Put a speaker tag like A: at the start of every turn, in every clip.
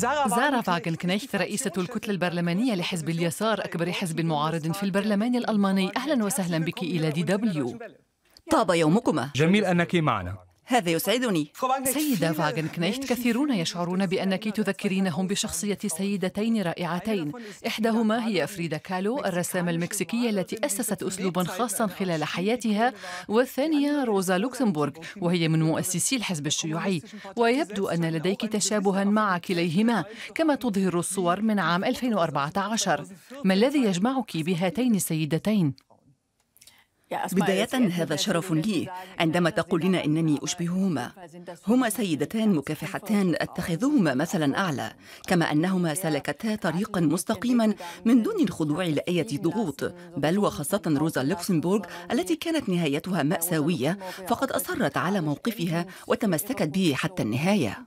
A: زار فاغنكنيخت رئيسة الكتلة البرلمانية لحزب اليسار أكبر حزب معارض في البرلمان الألماني أهلا وسهلا بك إلى دي دبليو طاب يومكما
B: جميل أنك معنا
A: هذا يسعدني سيدة فاغن كنيشت كثيرون يشعرون بأنك تذكرينهم بشخصية سيدتين رائعتين إحداهما هي فريدا كالو الرسامة المكسيكية التي أسست أسلوبا خاصا خلال حياتها والثانية روزا لوكسمبورغ وهي من مؤسسي الحزب الشيوعي ويبدو أن لديك تشابها مع كليهما كما تظهر الصور من عام 2014 ما الذي يجمعك بهاتين السيدتين؟ بداية هذا شرف لي عندما
C: تقولين إنني أشبههما هما سيدتان مكافحتان أتخذهما مثلا أعلى كما أنهما سلكتا طريقا مستقيما من دون الخضوع لأية ضغوط بل وخاصة روزا لوكسمبورغ التي كانت نهايتها مأساوية فقد
A: أصرت على موقفها وتمسكت به حتى النهاية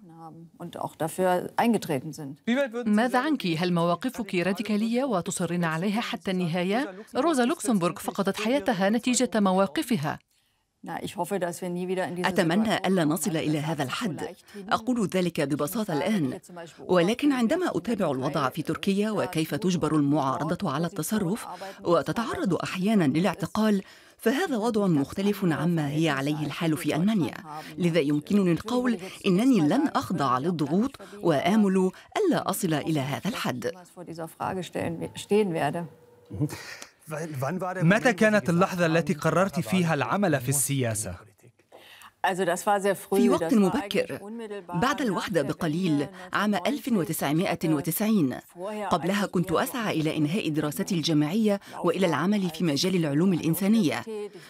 A: ماذا عنك؟ هل مواقفك راديكالية وتصرين عليها حتى النهاية؟ روزا لوكسمبورغ فقدت حياتها نتيجة مواقفها أتمنى ألا نصل إلى هذا الحد أقول ذلك ببساطة الآن
C: ولكن عندما أتابع الوضع في تركيا وكيف تجبر المعارضة على التصرف وتتعرض أحيانا للاعتقال فهذا وضع مختلف عما هي عليه الحال في ألمانيا لذا يمكنني القول إنني لن أخضع للضغوط وآمل ألا أصل إلى هذا الحد
B: متى كانت اللحظة التي قررت فيها العمل في السياسة؟
C: في وقت مبكر بعد الوحدة بقليل عام 1990 قبلها كنت أسعى إلى إنهاء دراستي الجامعية وإلى العمل في مجال العلوم الإنسانية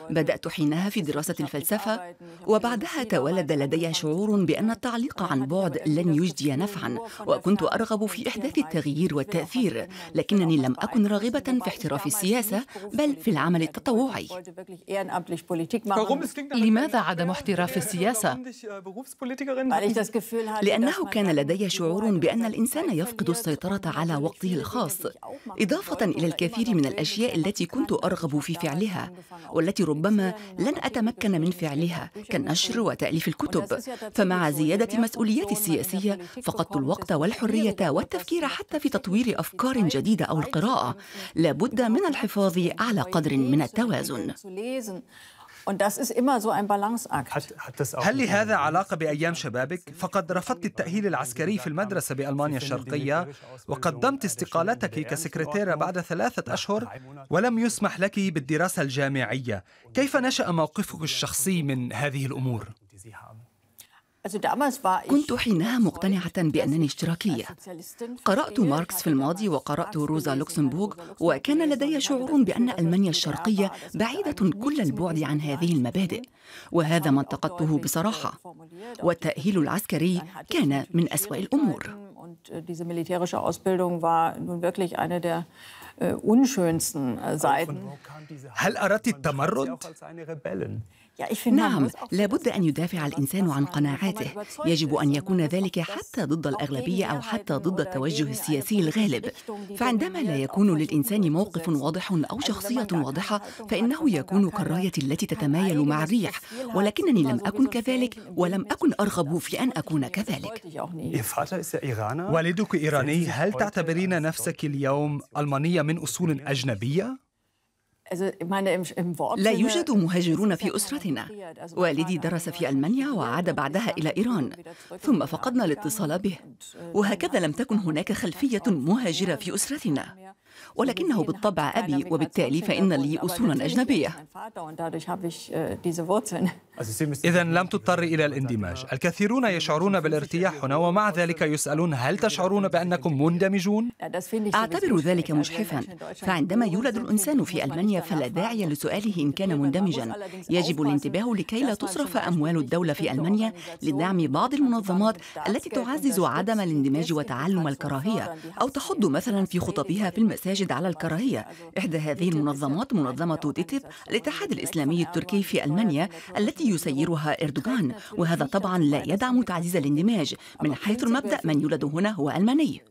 C: بدأت حينها في دراسة الفلسفة وبعدها تولد لدي شعور بأن التعليق عن بعد لن يجدي نفعا وكنت أرغب في إحداث التغيير والتأثير لكنني لم أكن راغبة في احتراف السياسة بل في العمل التطوعي لماذا عدم احتراف في السياسة لأنه كان لدي شعور بأن الإنسان يفقد السيطرة على وقته الخاص إضافة إلى الكثير من الأشياء التي كنت أرغب في فعلها والتي ربما لن أتمكن من فعلها كالنشر وتأليف الكتب فمع زيادة مسؤولياتي السياسية فقدت الوقت والحرية والتفكير حتى في تطوير أفكار جديدة أو القراءة لابد من الحفاظ على قدر من التوازن
B: هل لهذا علاقة بأيام شبابك؟ فقد رفضت التأهيل العسكري في المدرسة بألمانيا الشرقية وقدمت استقالتك كسكرتيرة بعد ثلاثة أشهر ولم يسمح لك بالدراسة الجامعية كيف نشأ موقفك الشخصي من هذه الأمور؟
C: كنت حينها مقتنعة بأنني اشتراكية قرأت ماركس في الماضي وقرأت روزا لوكسمبورغ وكان لدي شعور بأن ألمانيا الشرقية بعيدة كل البعد عن هذه المبادئ وهذا ما انتقدته بصراحة والتأهيل العسكري كان من أسوأ الأمور
B: هل أردت التمرد؟ يعني نعم
C: لابد أن يدافع الإنسان عن قناعاته يجب أن يكون ذلك حتى ضد الأغلبية أو حتى ضد التوجه يعني السياسي الغالب فعندما لا يكون للإنسان موقف واضح أو شخصية واضحة فإنه يكون كالراية التي تتمايل مع الريح ولكنني لم أكن كذلك ولم أكن أرغب في أن أكون كذلك
B: يعني والدك إيراني هل تعتبرين نفسك اليوم ألمانية من أصول أجنبية؟
C: لا يوجد مهاجرون في أسرتنا والدي درس في ألمانيا وعاد بعدها إلى إيران ثم فقدنا الاتصال به وهكذا لم تكن هناك خلفية مهاجرة في أسرتنا ولكنه بالطبع أبي وبالتالي فإن لي أصولا أجنبية äh,
B: إذا لم تضطر إلى الاندماج الكثيرون يشعرون بالارتياح هنا ومع ذلك يسألون هل تشعرون بأنكم مندمجون؟ أعتبر
C: ذلك مجحفا فعندما يولد الإنسان في ألمانيا فلا داعي لسؤاله إن كان مندمجا يجب الانتباه لكي لا تصرف أموال الدولة في ألمانيا لدعم بعض المنظمات التي تعزز عدم الاندماج وتعلم الكراهية أو تحض مثلا في خطبها في المسجد المساجد على الكراهية إحدى هذه المنظمات منظمة ديتيب الاتحاد الإسلامي التركي في ألمانيا التي يسيرها إردوغان وهذا طبعا لا يدعم تعزيز الاندماج من حيث المبدأ من يولد هنا
A: هو ألماني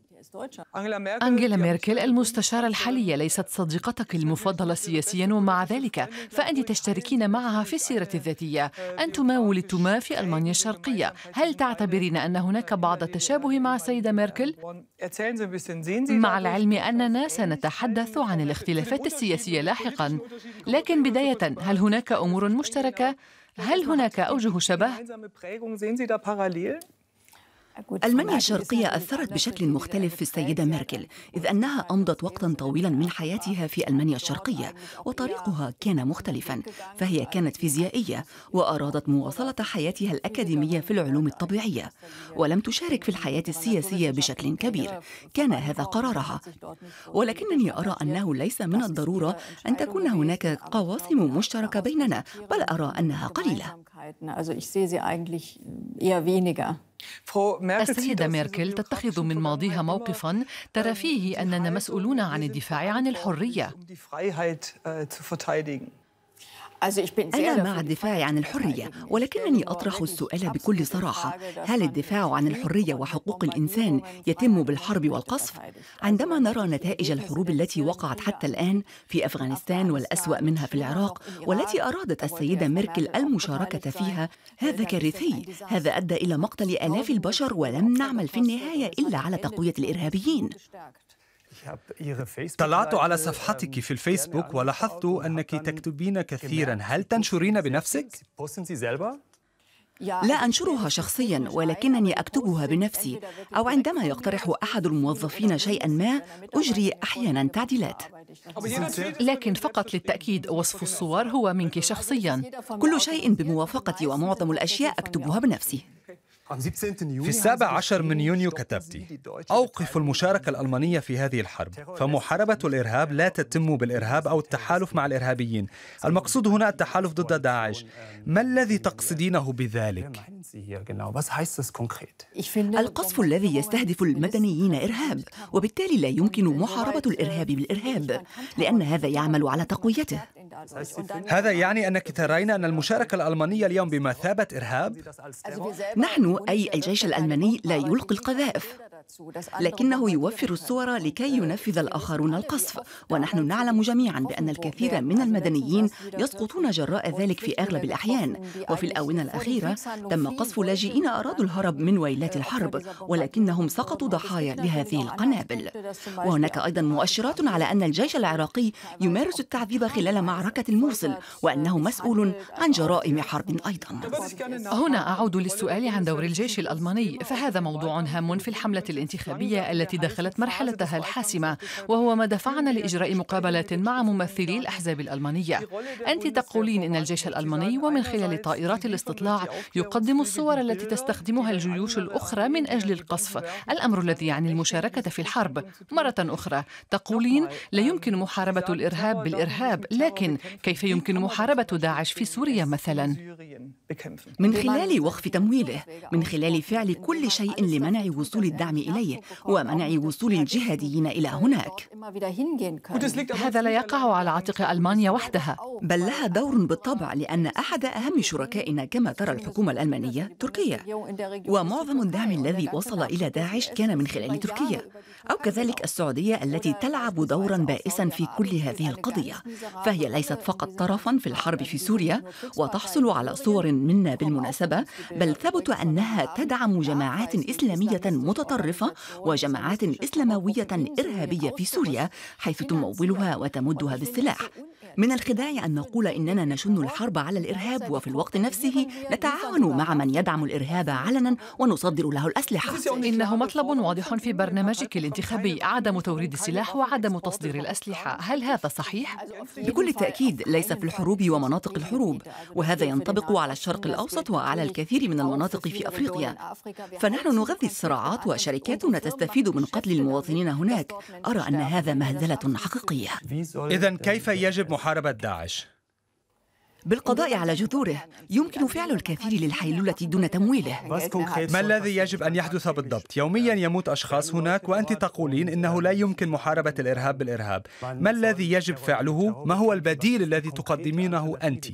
A: أنجيلا ميركل المستشارة الحالية ليست صديقتك المفضلة سياسيا ومع ذلك فأنت تشتركين معها في السيرة الذاتية أنتما ولدتما في ألمانيا الشرقية هل تعتبرين أن هناك بعض التشابه مع السيدة ميركل؟ مع العلم أننا سنتحدث عن الاختلافات السياسية لاحقا لكن بداية هل هناك أمور مشتركة؟ هل هناك أوجه شبه؟ ألمانيا الشرقية أثرت
C: بشكل مختلف في السيدة ميركل إذ أنها أمضت وقتا طويلا من حياتها في ألمانيا الشرقية وطريقها كان مختلفا فهي كانت فيزيائية وأرادت مواصلة حياتها الأكاديمية في العلوم الطبيعية ولم تشارك في الحياة السياسية بشكل كبير كان هذا قرارها ولكنني أرى أنه ليس من الضرورة أن تكون هناك قواسم مشتركة بيننا بل أرى أنها قليلة
A: Minderheiten. Also ich sehe sie eigentlich eher weniger. السيدة ميركل تتخذ من ماضيها موقفا ترى فيه أننا مسؤولون عن الدفاع عن الحرية. أنا مع الدفاع عن الحرية
C: ولكنني أطرح السؤال بكل صراحة هل الدفاع عن الحرية وحقوق الإنسان يتم بالحرب والقصف؟ عندما نرى نتائج الحروب التي وقعت حتى الآن في أفغانستان والأسوأ منها في العراق والتي أرادت السيدة ميركل المشاركة فيها هذا كارثي هذا أدى إلى مقتل آلاف البشر ولم نعمل في النهاية إلا على تقوية الإرهابيين
B: طلعت على صفحتك في يعني الفيسبوك ولاحظت أنك تكتبين كثيرا هل تنشرين بنفسك؟ لا
C: أنشرها شخصيا ولكنني أكتبها بنفسي أو عندما يقترح أحد الموظفين شيئا ما أجري أحيانا تعديلات لكن فقط للتأكيد وصف الصور هو منك شخصيا كل شيء بموافقتي ومعظم الأشياء أكتبها بنفسي
B: في السابع عشر من يونيو كتبتي أوقف المشاركة الألمانية في هذه الحرب فمحاربة الإرهاب لا تتم بالإرهاب أو التحالف مع الإرهابيين المقصود هنا التحالف ضد داعش ما الذي تقصدينه بذلك؟ القصف الذي يستهدف
C: المدنيين إرهاب وبالتالي لا يمكن محاربة الإرهاب بالإرهاب لأن هذا
B: يعمل على تقويته هذا يعني أنك ترين أن المشاركة الألمانية اليوم بمثابة إرهاب؟ نحن أي الجيش الألماني لا يلقي القذائف لكنه
C: يوفر الصور طيب، لكي آه، ينفذ الآخرون القصف ونحن نعلم جميعا بأن الكثير من المدنيين يسقطون جراء ذلك في أغلب الأحيان وفي الآونة طيب، الأخيرة تم قصف لاجئين أرادوا الهرب من ويلات طيب، الحرب ولكنهم سقطوا ضحايا لهذه القنابل وهناك أيضا مؤشرات على أن الجيش العراقي يمارس
A: التعذيب خلال معركة الموصل وأنه مسؤول عن جرائم حرب أيضا هنا أعود للسؤال عن دور الجيش الألماني فهذا موضوع هام في الحملة الإنسانية الانتخابية التي دخلت مرحلتها الحاسمة وهو ما دفعنا لإجراء مقابلات مع ممثلي الأحزاب الألمانية أنت تقولين إن الجيش الألماني ومن خلال طائرات الاستطلاع يقدم الصور التي تستخدمها الجيوش الأخرى من أجل القصف الأمر الذي يعني المشاركة في الحرب مرة أخرى تقولين لا يمكن محاربة الإرهاب بالإرهاب لكن كيف يمكن محاربة داعش في سوريا مثلا من خلال وقف تمويله من خلال فعل كل شيء لمنع وصول الدعم إليه
C: ومنع وصول الجهاديين إلى هناك
A: هذا لا يقع
C: على عاتق ألمانيا وحدها بل لها دور بالطبع لأن أحد أهم شركائنا كما ترى الحكومة الألمانية تركيا ومعظم الدعم الذي وصل إلى داعش كان من خلال تركيا أو كذلك السعودية التي تلعب دورا بائسا في كل هذه القضية فهي ليست فقط طرفا في الحرب في سوريا وتحصل على صور منا بالمناسبة بل ثبت أنها تدعم جماعات إسلامية متطرفة وجماعات إسلاموية إرهابية في سوريا حيث تمولها وتمدها بالسلاح من الخداع أن نقول إننا نشن الحرب على الإرهاب وفي الوقت نفسه
A: نتعاون مع من يدعم الإرهاب علنا ونصدر له الأسلحة إنه مطلب واضح في برنامجك الانتخابي عدم توريد السلاح وعدم تصدير الأسلحة هل هذا صحيح؟ بكل تأكيد ليس في الحروب ومناطق الحروب وهذا ينطبق على الشرق الأوسط
C: وعلى الكثير من المناطق في أفريقيا فنحن نغذي الصراعات وشركات شركاتنا تستفيد من قتل المواطنين هناك أرى أن هذا مهزلة حقيقية
B: إذا كيف يجب محاربة داعش؟
C: بالقضاء على جذوره يمكن فعل الكثير للحيلولة دون تمويله ما
B: الذي يجب أن يحدث بالضبط؟ يوميا يموت أشخاص هناك وأنت تقولين إنه لا يمكن محاربة الإرهاب بالإرهاب ما الذي يجب فعله؟ ما هو البديل الذي تقدمينه أنت؟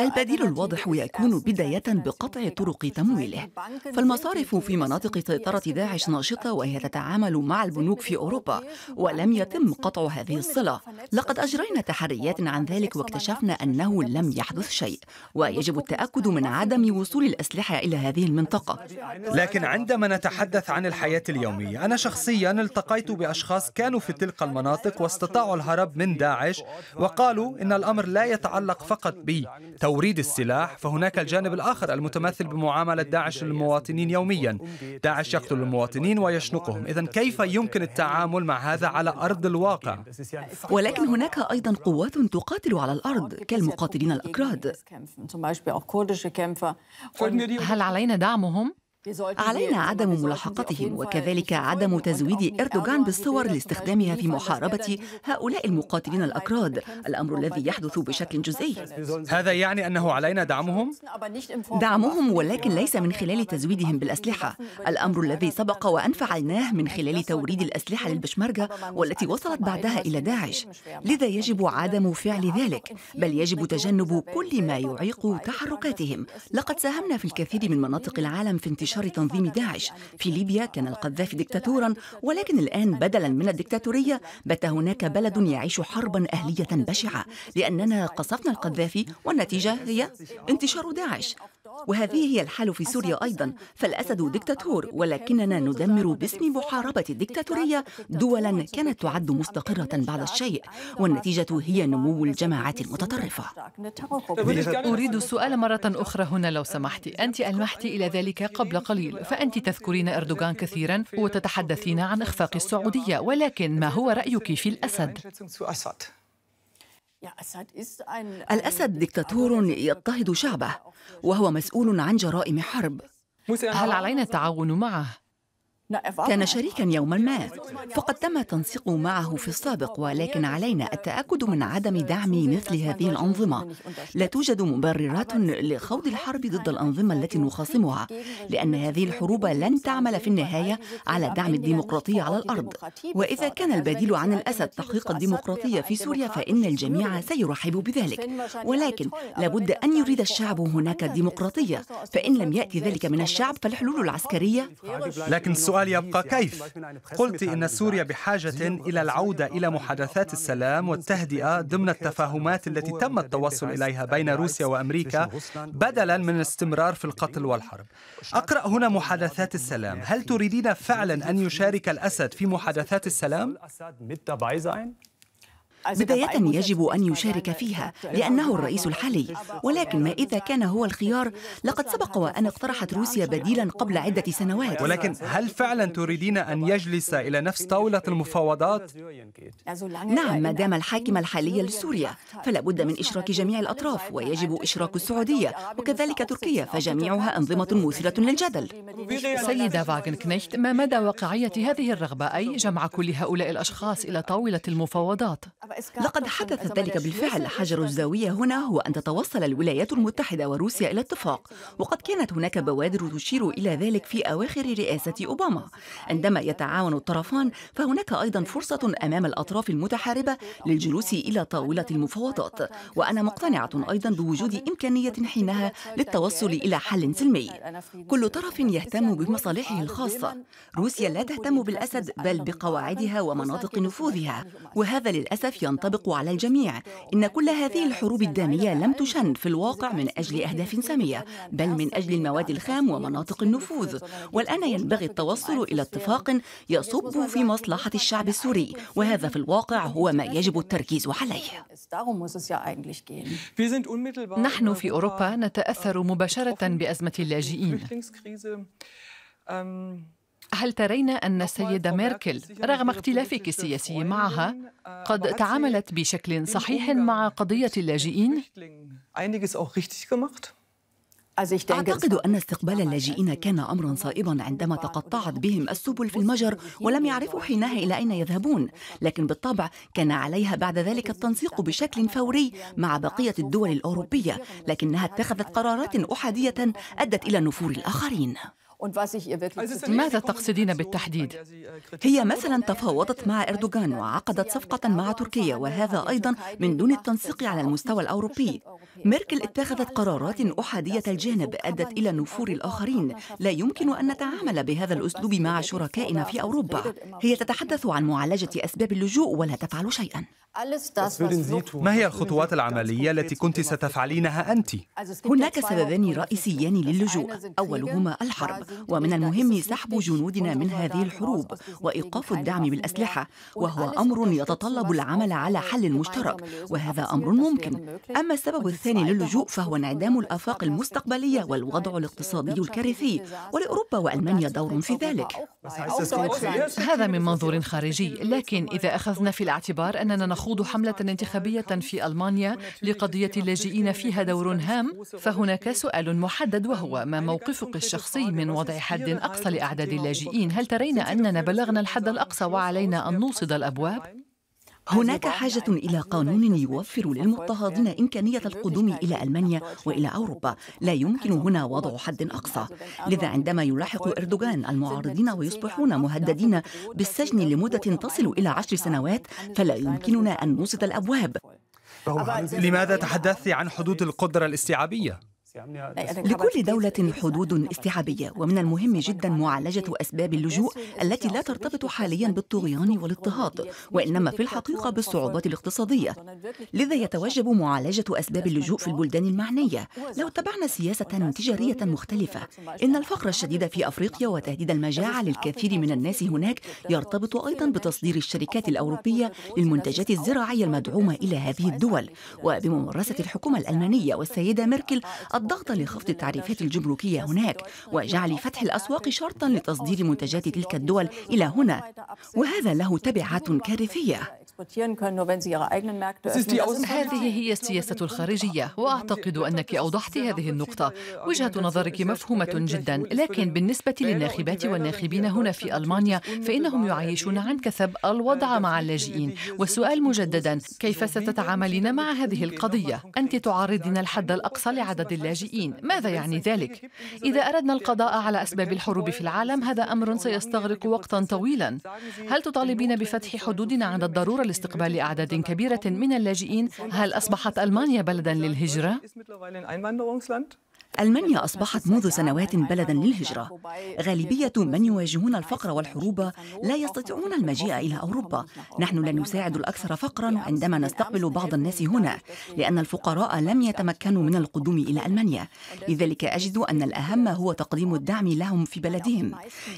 B: البديل الواضح يكون
C: بداية بقطع طرق تمويله فالمصارف في مناطق سيطرة داعش ناشطة وهي تتعامل مع البنوك في أوروبا ولم يتم قطع هذه الصلة لقد أجرينا تحريات عن ذلك واكتشفنا أنه لم يحدث شيء ويجب التأكد من عدم وصول الأسلحة إلى هذه المنطقة
B: لكن عندما نتحدث عن الحياة اليومية أنا شخصيا التقيت بأشخاص كانوا في تلك المناطق واستطاعوا الهرب من داعش وقالوا إن الأمر لا يتعلق فقط بتوريد السلاح فهناك الجانب الآخر المتمثل بمعاملة داعش للمواطنين يوميا داعش يقتل المواطنين ويشنقهم إذا كيف يمكن التعامل مع هذا على أرض الواقع؟ ولكن هناك
A: أيضا قوات تقاتل على الأرض كالمقاتلين المقاتلين الأكراد هل علينا دعمهم؟ علينا عدم ملاحقتهم وكذلك
C: عدم تزويد اردوغان بالصور لاستخدامها في محاربه هؤلاء المقاتلين الاكراد الامر الذي يحدث بشكل جزئي
B: هذا يعني انه علينا دعمهم
C: دعمهم ولكن ليس من خلال تزويدهم بالاسلحه الامر الذي سبق وان فعلناه من خلال توريد الاسلحه للبشمركه والتي وصلت بعدها الى داعش لذا يجب عدم فعل ذلك بل يجب تجنب كل ما يعيق تحركاتهم لقد ساهمنا في الكثير من مناطق العالم في انتشار انتشار تنظيم داعش في ليبيا كان القذافي دكتاتورا ولكن الآن بدلا من الدكتاتورية بات هناك بلد يعيش حربا أهلية بشعة لأننا قصفنا القذافي والنتيجة هي انتشار داعش وهذه هي الحال في سوريا أيضا فالأسد دكتاتور ولكننا ندمر باسم محاربة الدكتاتورية دولا كانت تعد مستقرة بعض الشيء والنتيجة
A: هي نمو الجماعات المتطرفة أريد السؤال مرة أخرى هنا لو سمحت أنت ألمحت إلى ذلك قبل قليل فأنت تذكرين أردوغان كثيرا وتتحدثين عن إخفاق السعودية ولكن ما هو رأيك في الأسد؟ الأسد دكتاتور يضطهد شعبه وهو
C: مسؤول عن جرائم حرب هل علينا التعاون معه كان شريكا يوما ما فقد تم تنسيق معه في السابق ولكن علينا التاكد من عدم دعم مثل هذه الانظمه لا توجد مبررات لخوض الحرب ضد الانظمه التي نخاصمها لان هذه الحروب لن تعمل في النهايه على دعم الديمقراطيه على الارض واذا كان البديل عن الاسد تحقيق الديمقراطيه في سوريا فان الجميع سيرحب بذلك ولكن لابد ان يريد الشعب هناك ديمقراطيه فان لم ياتي ذلك من الشعب فالحلول العسكريه
B: لكن السؤال السؤال يبقى كيف؟ قلت إن سوريا بحاجة إلى العودة إلى محادثات السلام والتهدئة ضمن التفاهمات التي تم التوصل إليها بين روسيا وأمريكا بدلا من الاستمرار في القتل والحرب أقرأ هنا محادثات السلام هل تريدين فعلا أن يشارك الأسد في محادثات السلام؟ بداية
C: يجب أن يشارك فيها لأنه الرئيس الحالي ولكن ما إذا كان هو الخيار لقد سبق وأن اقترحت روسيا بديلا قبل عدة سنوات ولكن
B: هل فعلا تريدين أن يجلس إلى نفس طاولة المفاوضات؟
C: نعم ما دام الحاكم الحالي لسوريا فلا بد من إشراك جميع الأطراف ويجب إشراك السعودية وكذلك تركيا
A: فجميعها أنظمة مثيرة للجدل سيدة فاغنكنيشت ما مدى واقعية هذه الرغبة أي جمع كل هؤلاء الأشخاص إلى طاولة المفاوضات؟ لقد حدث ذلك بالفعل حجر الزاوية هنا هو أن تتوصل الولايات المتحدة وروسيا إلى اتفاق
C: وقد كانت هناك بوادر تشير إلى ذلك في أواخر رئاسة أوباما عندما يتعاون الطرفان فهناك أيضا فرصة أمام الأطراف المتحاربة للجلوس إلى طاولة المفاوضات وأنا مقتنعة أيضا بوجود إمكانية حينها للتوصل إلى حل سلمي كل طرف يهتم بمصالحه الخاصة روسيا لا تهتم بالأسد بل بقواعدها ومناطق نفوذها وهذا للأسف ينطبق على الجميع إن كل هذه الحروب الدامية لم تشن في الواقع من أجل أهداف سامية بل من أجل المواد الخام ومناطق النفوذ والآن ينبغي التوصل إلى اتفاق يصب في مصلحة الشعب السوري وهذا في الواقع هو ما يجب التركيز عليه
A: نحن في أوروبا نتأثر مباشرة بأزمة اللاجئين هل ترين أن السيدة ميركل رغم اختلافك السياسي معها آه، قد تعاملت بشكل صحيح مع قضية اللاجئين؟
C: أعتقد أن استقبال اللاجئين كان أمرا صائبا عندما تقطعت بهم السبل في المجر ولم يعرفوا حينها إلى أين يذهبون لكن بالطبع كان عليها بعد ذلك التنسيق بشكل فوري مع بقية الدول الأوروبية لكنها اتخذت قرارات أحادية أدت إلى نفور الآخرين
A: ماذا تقصدين
C: بالتحديد؟ äh, هي مثلا تفاوضت مع إردوغان وعقدت صفقة مع تركيا وهذا أيضا من دون التنسيق على المستوى الأوروبي ميركل اتخذت قرارات أحادية الجانب أدت إلى نفور الآخرين لا يمكن أن نتعامل بهذا الأسلوب مع شركائنا في أوروبا هي تتحدث عن معالجة أسباب اللجوء ولا تفعل شيئا
A: ما
B: هي الخطوات العملية التي كنت ستفعلينها أنت؟
A: هناك سببان
C: رئيسيان للجوء أولهما الحرب ومن المهم سحب جنودنا من هذه الحروب وإيقاف الدعم بالأسلحة وهو أمر يتطلب العمل على حل مشترك وهذا أمر ممكن أما السبب الثاني للجوء فهو انعدام الآفاق المستقبلية والوضع الاقتصادي الكارثي ولأوروبا وألمانيا دور في ذلك
A: هذا من منظور خارجي لكن إذا أخذنا في الاعتبار أننا نخوض تخوض حملة انتخابية في ألمانيا لقضية اللاجئين فيها دور هام فهناك سؤال محدد وهو ما موقفك الشخصي من وضع حد أقصى لأعداد اللاجئين هل ترين أننا بلغنا الحد الأقصى وعلينا أن نوصد الأبواب؟ هناك حاجة إلى قانون
C: يوفر للمضطهدين إمكانية القدوم إلى ألمانيا وإلى أوروبا لا يمكن هنا وضع حد أقصى لذا عندما يلاحق إردوغان المعارضين ويصبحون مهددين بالسجن لمدة تصل إلى عشر سنوات فلا يمكننا أن نوسط الأبواب
B: لماذا تحدثت عن حدود القدرة الاستيعابية؟ لكل
C: دولة حدود استيعابية ومن المهم جدا معالجة أسباب اللجوء التي لا ترتبط حاليا بالطغيان والاضطهاد وإنما في الحقيقة بالصعوبات الاقتصادية لذا يتوجب معالجة أسباب اللجوء في البلدان المعنية لو اتبعنا سياسة تجارية مختلفة إن الفقر الشديد في أفريقيا وتهديد المجاعة للكثير من الناس هناك يرتبط أيضا بتصدير الشركات الأوروبية للمنتجات الزراعية المدعومة إلى هذه الدول وبممارسة الحكومة الألمانية والسيدة ميركل الضغط لخفض التعريفات الجمركية هناك وجعل فتح الأسواق شرطا لتصدير منتجات تلك الدول إلى هنا وهذا له تبعات كارثية
A: هذه هي السياسة الخارجية وأعتقد أنك أوضحت هذه النقطة وجهة نظرك مفهومة جدا لكن بالنسبة للناخبات والناخبين هنا في ألمانيا فإنهم يعيشون عن كثب الوضع مع اللاجئين والسؤال مجددا كيف ستتعاملين مع هذه القضية؟ أنت تعارضين الحد الأقصى لعدد اللاجئين ماذا يعني ذلك؟ إذا أردنا القضاء على أسباب الحروب في العالم هذا أمر سيستغرق وقتا طويلا هل تطالبين بفتح حدودنا عند الضرورة لاستقبال أعداد كبيرة من اللاجئين هل أصبحت ألمانيا بلدا للهجرة؟ ألمانيا
C: أصبحت منذ سنوات بلدا للهجرة غالبية من يواجهون الفقر والحروب لا يستطيعون المجيء إلى أوروبا نحن لن نساعد الأكثر فقرا عندما نستقبل بعض الناس هنا لأن الفقراء لم يتمكنوا من القدوم إلى ألمانيا لذلك أجد أن الأهم هو تقديم الدعم لهم في بلدهم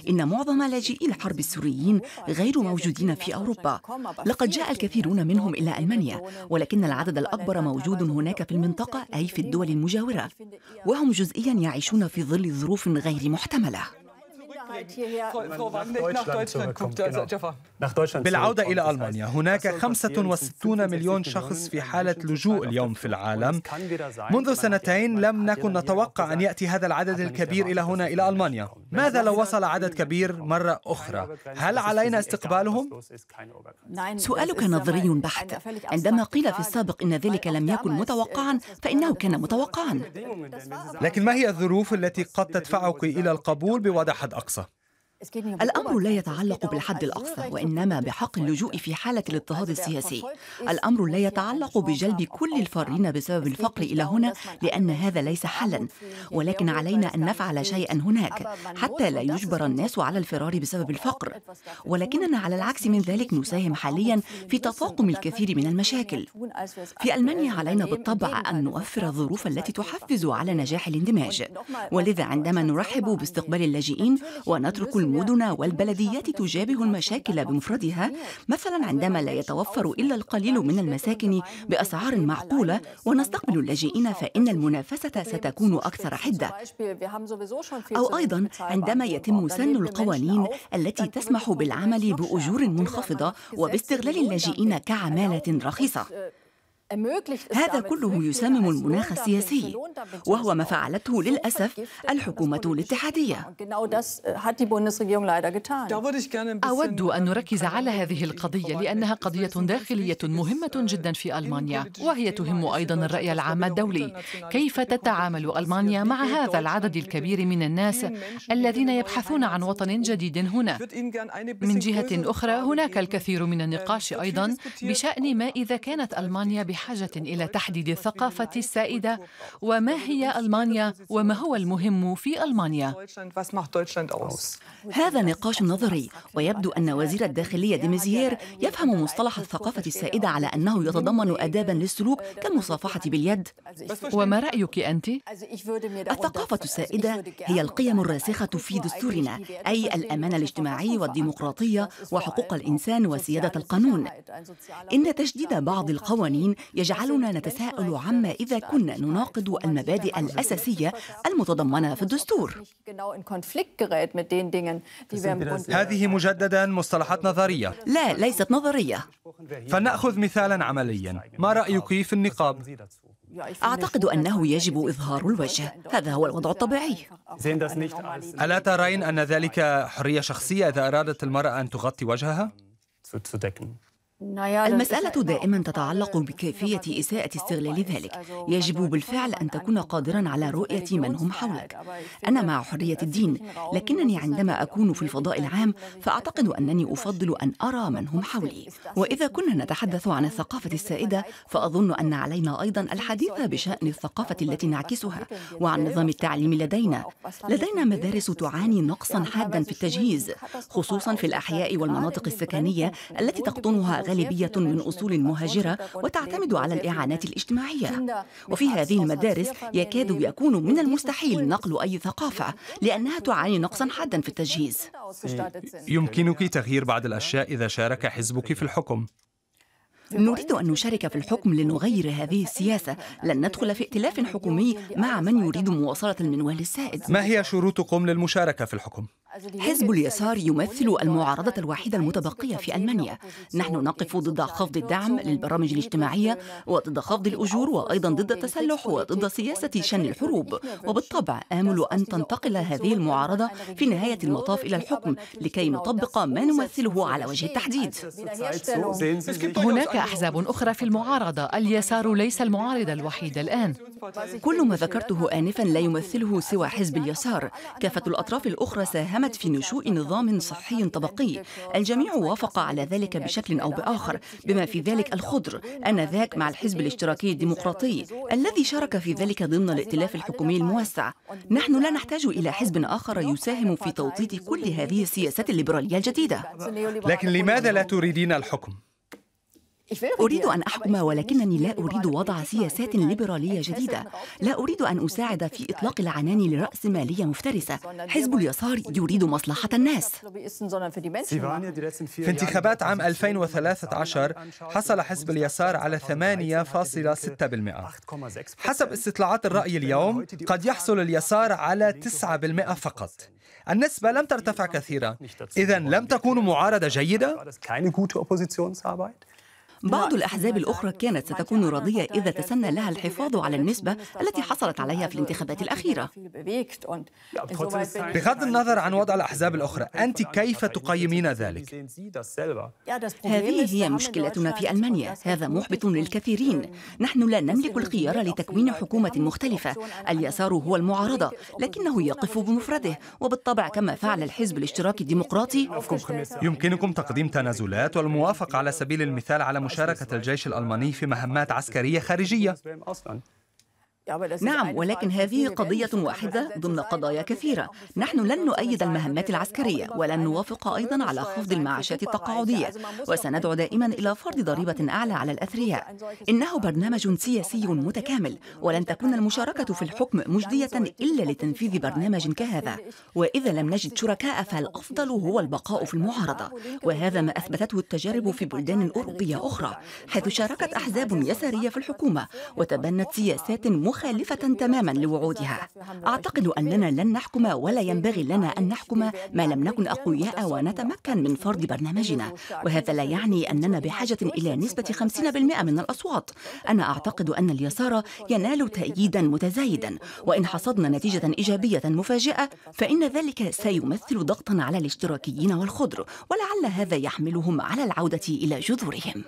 C: إن معظم لاجئي الحرب السوريين غير موجودين في أوروبا لقد جاء الكثيرون منهم إلى ألمانيا ولكن العدد الأكبر موجود هناك في المنطقة أي في الدول المجاورة وهم جزئيا يعيشون
B: في ظل ظروف غير محتمله بالعودة إلى ألمانيا هناك 65 مليون شخص في حالة لجوء اليوم في العالم منذ سنتين لم نكن نتوقع أن يأتي هذا العدد الكبير إلى هنا إلى ألمانيا ماذا لو وصل عدد كبير مرة أخرى؟ هل علينا استقبالهم؟ نعم. سؤالك نظري بحت عندما قيل في
C: السابق إن ذلك لم يكن متوقعا فإنه كان متوقعا
B: لكن ما هي الظروف التي قد تدفعك إلى القبول بوضع حد أقصى؟
C: الأمر لا يتعلق بالحد الأقصى وإنما بحق اللجوء في حالة الاضطهاد السياسي الأمر لا يتعلق بجلب كل الفارين بسبب الفقر إلى هنا لأن هذا ليس حلا ولكن علينا أن نفعل شيئا هناك حتى لا يجبر الناس على الفرار بسبب الفقر ولكننا على العكس من ذلك نساهم حاليا في تفاقم الكثير من المشاكل في ألمانيا علينا بالطبع أن نوفر الظروف التي تحفز على نجاح الاندماج ولذا عندما نرحب باستقبال اللاجئين ونترك المدن والبلديات تجابه المشاكل بمفردها مثلا عندما لا يتوفر إلا القليل من المساكن بأسعار معقولة ونستقبل اللاجئين فإن المنافسة ستكون أكثر حدة
A: أو أيضا عندما يتم سن القوانين
C: التي تسمح بالعمل بأجور منخفضة وباستغلال اللاجئين كعمالة رخيصة هذا كله يسمم يعني المناخ السياسي وهو ما فعلته للأسف
A: الحكومة الاتحادية أود أن نركز على هذه القضية لأنها قضية داخلية مهمة uh, جدا في ألمانيا وهي تهم أيضا الرأي العام الدولي كيف تتعامل ألمانيا مع هذا العدد الكبير من الناس الذين يبحثون عن وطن جديد هنا من جهة أخرى هناك الكثير من uh, النقاش أيضا بشأن ما إذا كانت ألمانيا بحاجة بحاجة إلى تحديد الثقافة السائدة وما هي ألمانيا وما هو المهم في ألمانيا هذا نقاش نظري ويبدو
C: أن وزير الداخلية ديميزيير يفهم مصطلح الثقافة السائدة على أنه يتضمن آدابا للسلوك كالمصافحة باليد
A: وما رأيك أنت؟ الثقافة
C: السائدة هي القيم الراسخة في دستورنا أي الأمان الاجتماعي والديمقراطية وحقوق الإنسان وسيادة القانون إن تجديد بعض القوانين يجعلنا نتساءل عما إذا كنا نناقض المبادئ الأساسية المتضمنة
B: في الدستور هذه مجددا مصطلحات نظرية
A: لا ليست نظرية
B: فلنأخذ مثالا عمليا ما رأيك في النقاب؟
C: أعتقد أنه يجب إظهار الوجه هذا هو الوضع الطبيعي
B: ألا ترين أن ذلك حرية شخصية إذا أرادت المرأة أن تغطي وجهها؟
C: المسألة دائما نعم. تتعلق بكيفية إساءة استغلال ذلك يجب بالفعل أن تكون قادرا على رؤية من هم حولك أنا مع حرية الدين لكنني عندما أكون في الفضاء العام فأعتقد أنني أفضل أن أرى من هم حولي وإذا كنا نتحدث عن الثقافة السائدة فأظن أن علينا أيضا الحديث بشأن الثقافة التي نعكسها وعن نظام التعليم لدينا لدينا مدارس تعاني نقصا حادا في التجهيز خصوصا في الأحياء والمناطق السكنية التي تقطنها غالبية من أصول مهاجرة وتعتمد على الإعانات الاجتماعية وفي هذه المدارس يكاد يكون من المستحيل نقل أي ثقافة لأنها تعاني نقصا حادا في التجهيز إيه، يمكنك
B: تغيير بعض الأشياء إذا شارك حزبك في الحكم
C: نريد أن نشارك في الحكم لنغير هذه السياسة لن ندخل في ائتلاف حكومي مع من يريد مواصلة المنوال السائد
B: ما هي شروطكم للمشاركة في الحكم؟
C: حزب اليسار يمثل المعارضة الوحيدة المتبقية في ألمانيا نحن نقف ضد خفض الدعم للبرامج الاجتماعية وضد خفض الأجور وأيضا ضد التسلح وضد سياسة شن الحروب وبالطبع آمل أن تنتقل هذه المعارضة في نهاية المطاف إلى الحكم لكي نطبق ما نمثله على وجه التحديد هناك أحزاب أخرى في المعارضة اليسار ليس المعارضة الوحيدة الآن كل ما ذكرته آنفا لا يمثله سوى حزب اليسار كافة الأطراف الأخرى ساهمت ساهمت في نشوء نظام صحي طبقي الجميع وافق على ذلك بشكل أو بآخر بما في ذلك الخضر آنذاك مع الحزب الاشتراكي الديمقراطي الذي شارك في ذلك ضمن الائتلاف الحكومي الموسع نحن لا نحتاج إلى حزب آخر يساهم في توطيد كل هذه السياسات الليبرالية الجديدة
B: لكن لماذا لا تريدين الحكم؟
C: أريد أن أحكم ولكنني لا أريد وضع سياسات ليبرالية جديدة لا أريد أن أساعد في إطلاق العنان لرأس
B: مالية مفترسة حزب اليسار يريد مصلحة الناس في انتخابات عام 2013 حصل حزب اليسار على 8.6% حسب استطلاعات الرأي اليوم قد يحصل اليسار على 9% فقط النسبة لم ترتفع كثيرا إذا لم تكون معارضة جيدة بعض الأحزاب الأخرى كانت ستكون
C: راضية إذا تسنى لها الحفاظ على النسبة التي حصلت عليها في الانتخابات الأخيرة
B: بغض النظر عن وضع الأحزاب الأخرى أنت كيف تقيمين ذلك؟
C: هذه هي مشكلتنا في ألمانيا هذا محبط للكثيرين نحن لا نملك الخيار لتكوين حكومة مختلفة اليسار هو المعارضة لكنه يقف بمفرده وبالطبع كما فعل الحزب الاشتراكي الديمقراطي
B: يمكنكم تقديم تنازلات والموافقة على سبيل المثال على مشاركة الجيش الألماني في مهمات عسكرية خارجية
C: نعم ولكن هذه قضية واحدة ضمن قضايا كثيرة نحن لن نؤيد المهمات العسكرية ولن نوافق أيضا على خفض المعاشات التقاعدية وسندعو دائما إلى فرض نعم. ضريبة نعم. أعلى على نعم. الأثرياء إنه برنامج سياسي متكامل ولن تكون المشاركة في الحكم يعني مجدية إلا لتنفيذ برنامج كهذا وإذا لم نجد شركاء فالأفضل هو البقاء في المعارضة وهذا ما أثبتته التجارب في بلدان أوروبية أخرى حيث شاركت أحزاب يسارية في الحكومة وتبنت سياسات مختلفة مخالفة تماما لوعودها أعتقد أننا لن نحكم ولا ينبغي لنا أن نحكم ما لم نكن أقوياء ونتمكن من فرض برنامجنا وهذا لا يعني أننا بحاجة إلى نسبة 50% من الأصوات أنا أعتقد أن اليسار ينال تأييدا متزايدا وإن حصدنا نتيجة إيجابية مفاجئة فإن ذلك سيمثل ضغطا على الاشتراكيين والخضر ولعل
A: هذا يحملهم على العودة إلى جذورهم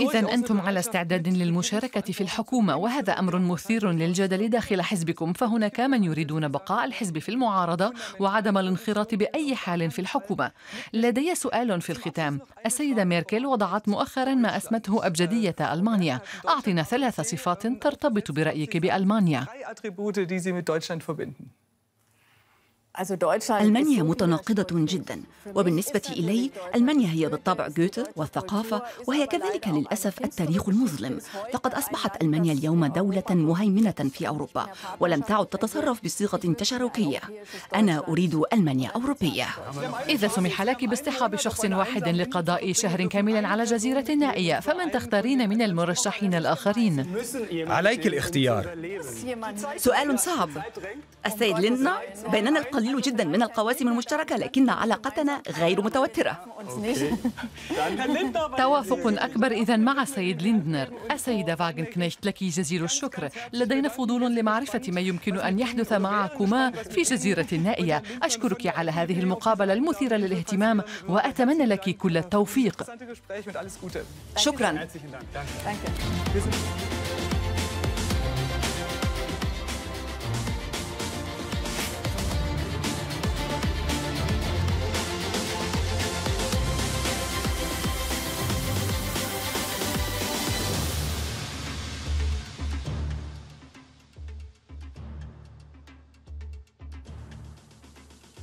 B: إذا أنتم
A: على استعداد للمشاركة في الحكومة وهذا أمر مثير للجدل داخل حزبكم فهناك من يريدون بقاء الحزب في المعارضة وعدم الانخراط بأي حال في الحكومة لدي سؤال في الختام السيدة ميركل وضعت مؤخرا ما أسمته أبجدية ألمانيا أعطنا ثلاث صفات ترتبط برأيك بألمانيا ألمانيا متناقضة
C: جدا وبالنسبة إلي ألمانيا هي بالطبع جوته والثقافة وهي كذلك للأسف التاريخ المظلم لقد أصبحت ألمانيا اليوم دولة مهيمنة في أوروبا
A: ولم تعد تتصرف بصيغة تشاركية أنا أريد ألمانيا أوروبية إذا سمح لك باصطحاب شخص واحد لقضاء شهر كاملا على جزيرة نائية فمن تختارين من المرشحين الآخرين؟
B: عليك الاختيار سؤال صعب
A: السيد لندنا بيننا القضاء قليل جدا من القواسم المشتركة لكن علاقتنا
C: غير متوترة
A: توافق أكبر إذا مع السيد ليندنر السيدة فاغن كنيشت لك جزيل الشكر لدينا فضول لمعرفة ما يمكن أن يحدث معكما في جزيرة نائية أشكرك على هذه المقابلة المثيرة للاهتمام وأتمنى لك كل التوفيق
C: شكرا